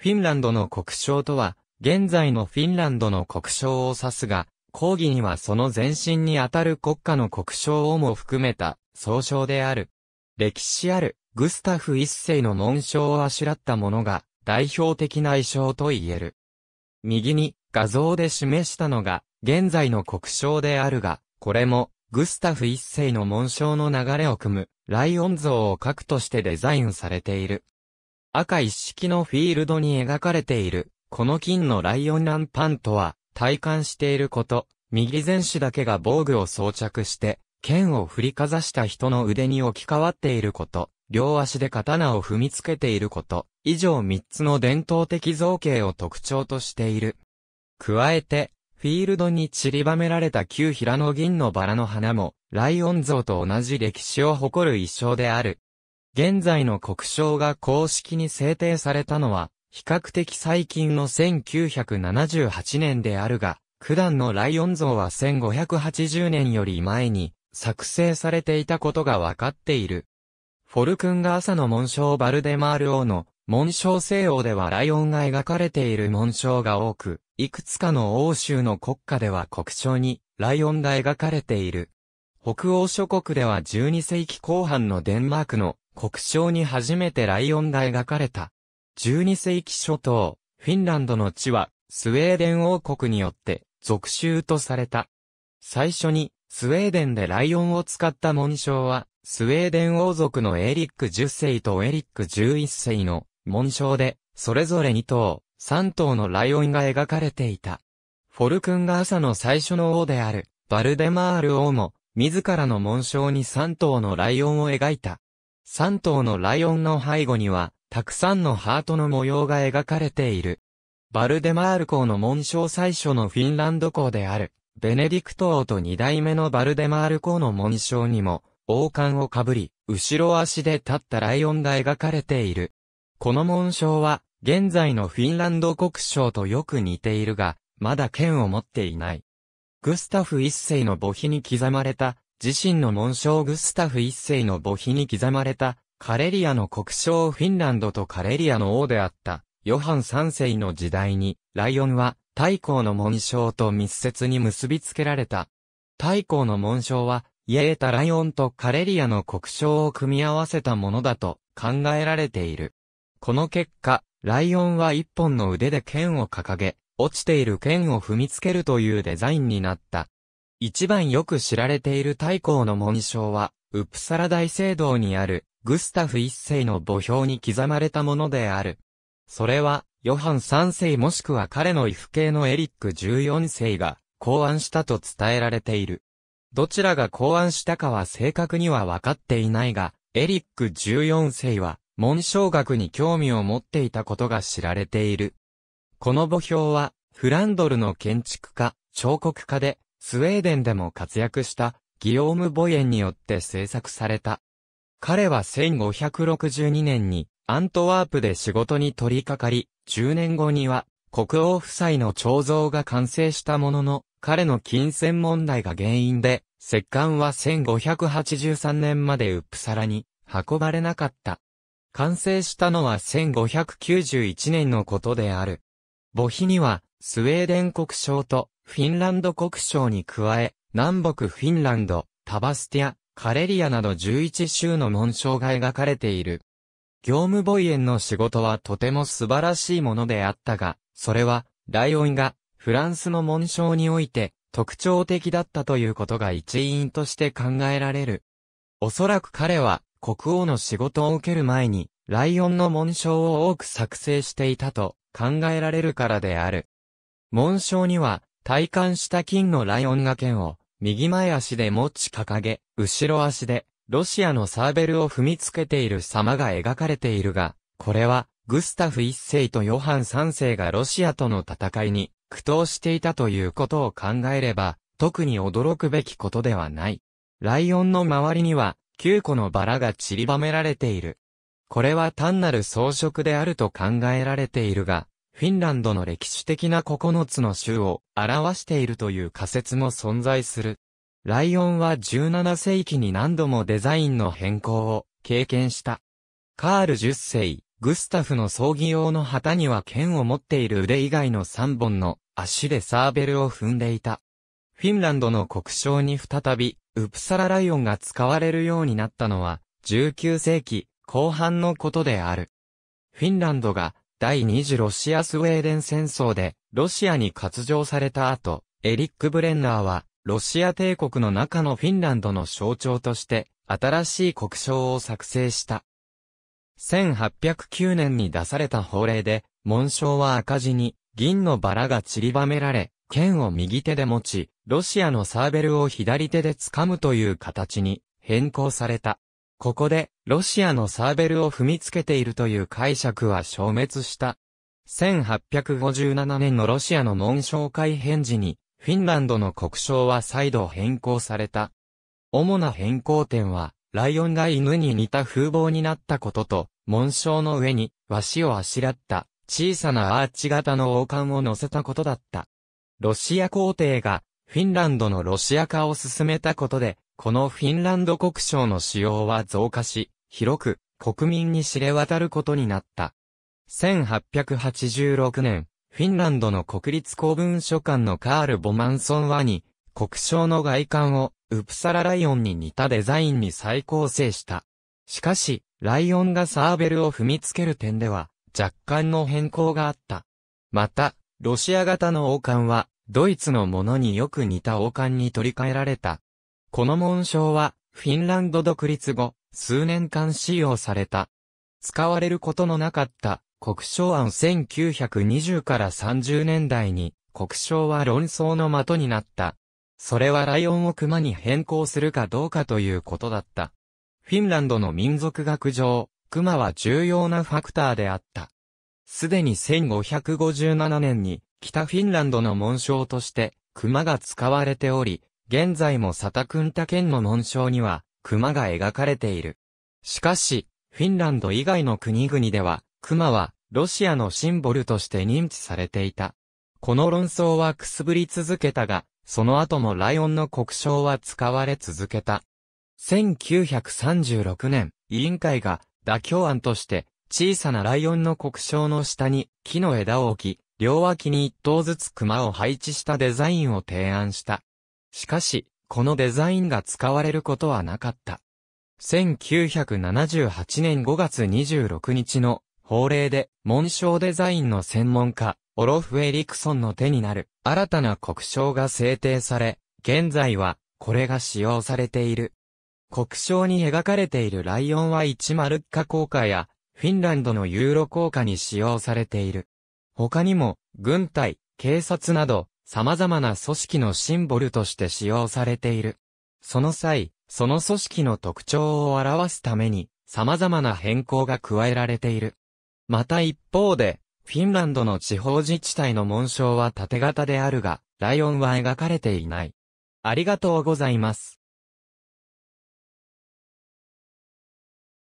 フィンランドの国章とは、現在のフィンランドの国章を指すが、講義にはその前身にあたる国家の国章をも含めた、総称である。歴史ある、グスタフ一世の紋章をあしらったものが、代表的な衣装と言える。右に、画像で示したのが、現在の国章であるが、これも、グスタフ一世の紋章の流れを組む、ライオン像を核としてデザインされている。赤一式のフィールドに描かれている、この金のライオンランパンとは、体感していること、右前肢だけが防具を装着して、剣を振りかざした人の腕に置き換わっていること、両足で刀を踏みつけていること、以上3つの伝統的造形を特徴としている。加えて、フィールドに散りばめられた旧平野銀のバラの花も、ライオン像と同じ歴史を誇る一生である。現在の国章が公式に制定されたのは、比較的最近の1978年であるが、九段のライオン像は1580年より前に作成されていたことがわかっている。フォルクンが朝の紋章バルデマール王の紋章西欧ではライオンが描かれている紋章が多く、いくつかの欧州の国家では国章にライオンが描かれている。北欧諸国では12世紀後半のデンマークの国章に初めてライオンが描かれた。12世紀初頭、フィンランドの地は、スウェーデン王国によって、属州とされた。最初に、スウェーデンでライオンを使った紋章は、スウェーデン王族のエリック10世とエリック11世の紋章で、それぞれ2頭、3頭のライオンが描かれていた。フォルクンが朝の最初の王である、バルデマール王も、自らの紋章に3頭のライオンを描いた。三頭のライオンの背後には、たくさんのハートの模様が描かれている。バルデマール公の紋章最初のフィンランド公である、ベネディクト王と二代目のバルデマール公の紋章にも、王冠をかぶり、後ろ足で立ったライオンが描かれている。この紋章は、現在のフィンランド国章とよく似ているが、まだ剣を持っていない。グスタフ一世の墓碑に刻まれた自身の紋章グスタフ一世の墓碑に刻まれた、カレリアの国章フィンランドとカレリアの王であった、ヨハン三世の時代に、ライオンは、太閤の紋章と密接に結びつけられた。太閤の紋章は、イエータライオンとカレリアの国章を組み合わせたものだと考えられている。この結果、ライオンは一本の腕で剣を掲げ、落ちている剣を踏みつけるというデザインになった。一番よく知られている太閤の紋章は、ウプサラ大聖堂にある、グスタフ一世の墓標に刻まれたものである。それは、ヨハン三世もしくは彼の異父系のエリック十四世が考案したと伝えられている。どちらが考案したかは正確には分かっていないが、エリック十四世は、紋章学に興味を持っていたことが知られている。この墓標は、フランドルの建築家、彫刻家で、スウェーデンでも活躍したギオーム・ボイエンによって制作された。彼は1562年にアントワープで仕事に取り掛かり、10年後には国王夫妻の彫像が完成したものの、彼の金銭問題が原因で、石棺は1583年までウップサラに運ばれなかった。完成したのは1591年のことである。墓碑にはスウェーデン国章とフィンランド国省に加え、南北フィンランド、タバスティア、カレリアなど11州の紋章が描かれている。業務ボイエンの仕事はとても素晴らしいものであったが、それは、ライオンが、フランスの紋章において、特徴的だったということが一因として考えられる。おそらく彼は、国王の仕事を受ける前に、ライオンの紋章を多く作成していたと考えられるからである。紋章には、体感した金のライオンが剣を、右前足で持ち掲げ、後ろ足で、ロシアのサーベルを踏みつけている様が描かれているが、これは、グスタフ一世とヨハン三世がロシアとの戦いに苦闘していたということを考えれば、特に驚くべきことではない。ライオンの周りには、9個のバラが散りばめられている。これは単なる装飾であると考えられているが、フィンランドの歴史的な9つの州を表しているという仮説も存在する。ライオンは17世紀に何度もデザインの変更を経験した。カール10世、グスタフの葬儀用の旗には剣を持っている腕以外の3本の足でサーベルを踏んでいた。フィンランドの国章に再び、ウプサラライオンが使われるようになったのは、19世紀後半のことである。フィンランドが第二次ロシアスウェーデン戦争でロシアに割譲された後、エリック・ブレンナーはロシア帝国の中のフィンランドの象徴として新しい国章を作成した。1809年に出された法令で、紋章は赤字に銀のバラが散りばめられ、剣を右手で持ち、ロシアのサーベルを左手で掴むという形に変更された。ここで、ロシアのサーベルを踏みつけているという解釈は消滅した。1857年のロシアの紋章改変時に、フィンランドの国章は再度変更された。主な変更点は、ライオンが犬に似た風貌になったことと、紋章の上に、和紙をあしらった、小さなアーチ型の王冠を乗せたことだった。ロシア皇帝が、フィンランドのロシア化を進めたことで、このフィンランド国章の使用は増加し、広く国民に知れ渡ることになった。1886年、フィンランドの国立公文書館のカール・ボマンソンはに、国章の外観をウプサラライオンに似たデザインに再構成した。しかし、ライオンがサーベルを踏みつける点では、若干の変更があった。また、ロシア型の王冠は、ドイツのものによく似た王冠に取り替えられた。この紋章は、フィンランド独立後、数年間使用された。使われることのなかった国章案1920から30年代に国章は論争の的になった。それはライオンを熊に変更するかどうかということだった。フィンランドの民族学上、熊は重要なファクターであった。すでに1557年に北フィンランドの紋章として熊が使われており、現在もタクンタケ県の紋章には、熊が描かれている。しかし、フィンランド以外の国々では、熊は、ロシアのシンボルとして認知されていた。この論争はくすぶり続けたが、その後もライオンの国章は使われ続けた。1936年、委員会が妥協案として、小さなライオンの国章の下に木の枝を置き、両脇に一頭ずつ熊を配置したデザインを提案した。しかし、このデザインが使われることはなかった。1978年5月26日の法令で紋章デザインの専門家、オロフ・エリクソンの手になる新たな国章が制定され、現在はこれが使用されている。国章に描かれているライオンは1マルッカ効果やフィンランドのユーロ効果に使用されている。他にも軍隊、警察など様々な組織のシンボルとして使用されている。その際、その組織の特徴を表すために、様々な変更が加えられている。また一方で、フィンランドの地方自治体の紋章は縦型であるが、ライオンは描かれていない。ありがとうございます。